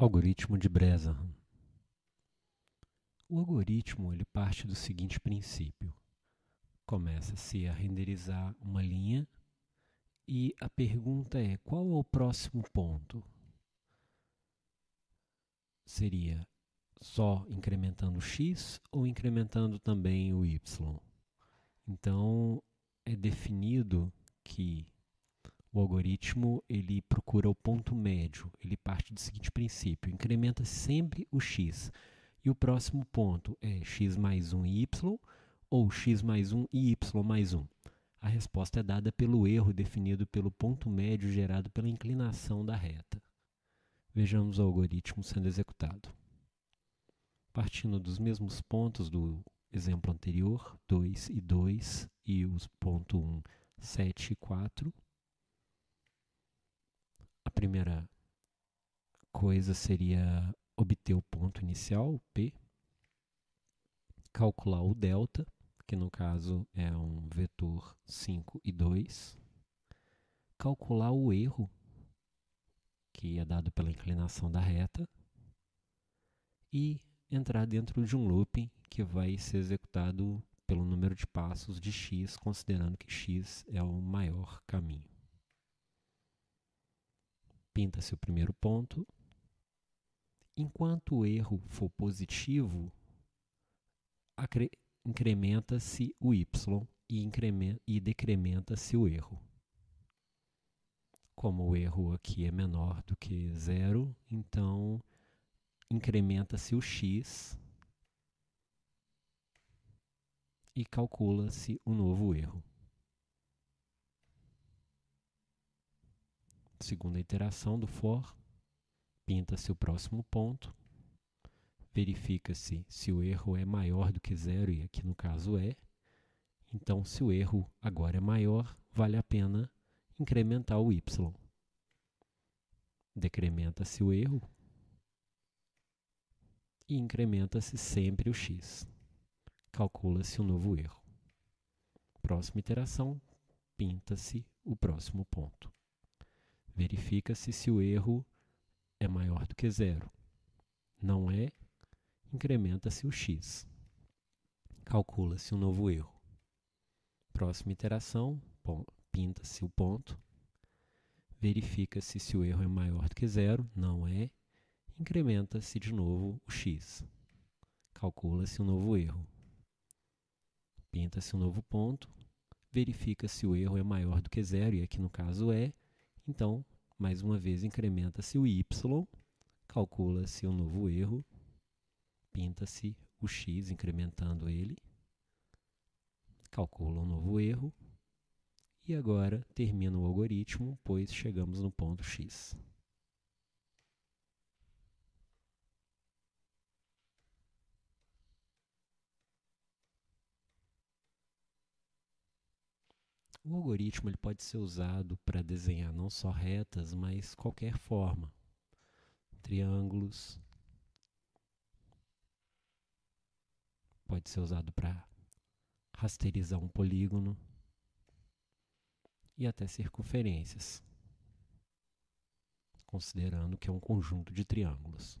Algoritmo de Bresnahan. O algoritmo ele parte do seguinte princípio: começa-se a renderizar uma linha e a pergunta é qual é o próximo ponto? Seria só incrementando x ou incrementando também o y? Então é definido que o algoritmo ele procura o ponto médio. Ele parte do seguinte princípio: incrementa sempre o x. E o próximo ponto é x mais 1 e y ou x mais 1 e y mais 1. A resposta é dada pelo erro definido pelo ponto médio gerado pela inclinação da reta. Vejamos o algoritmo sendo executado. Partindo dos mesmos pontos do exemplo anterior, 2 e 2 e os ponto 1, 7 e 4, primeira coisa seria obter o ponto inicial, o P, calcular o delta, que no caso é um vetor 5 e 2, calcular o erro, que é dado pela inclinação da reta, e entrar dentro de um looping que vai ser executado pelo número de passos de x, considerando que x é o maior caminho pinta-se o primeiro ponto. Enquanto o erro for positivo, incrementa-se o y e, e decrementa-se o erro. Como o erro aqui é menor do que zero, então incrementa-se o x e calcula-se o um novo erro. segunda iteração do for, pinta-se o próximo ponto, verifica-se se o erro é maior do que zero, e aqui no caso é. Então, se o erro agora é maior, vale a pena incrementar o y. Decrementa-se o erro e incrementa-se sempre o x. Calcula-se o um novo erro. Próxima iteração, pinta-se o próximo ponto verifica-se se o erro é maior do que zero. Não é, incrementa-se o x. Calcula-se um novo erro. Próxima iteração, pinta-se o ponto. Verifica-se se o erro é maior do que zero. Não é, incrementa-se de novo o x. Calcula-se um novo erro. Pinta-se um novo ponto. Verifica se o erro é maior do que zero, e aqui no caso é, então, mais uma vez, incrementa-se o y, calcula-se um novo erro, pinta-se o x incrementando ele, calcula um novo erro, e agora termina o algoritmo, pois chegamos no ponto x. O algoritmo ele pode ser usado para desenhar não só retas, mas qualquer forma. Triângulos. Pode ser usado para rasterizar um polígono e até circunferências, considerando que é um conjunto de triângulos.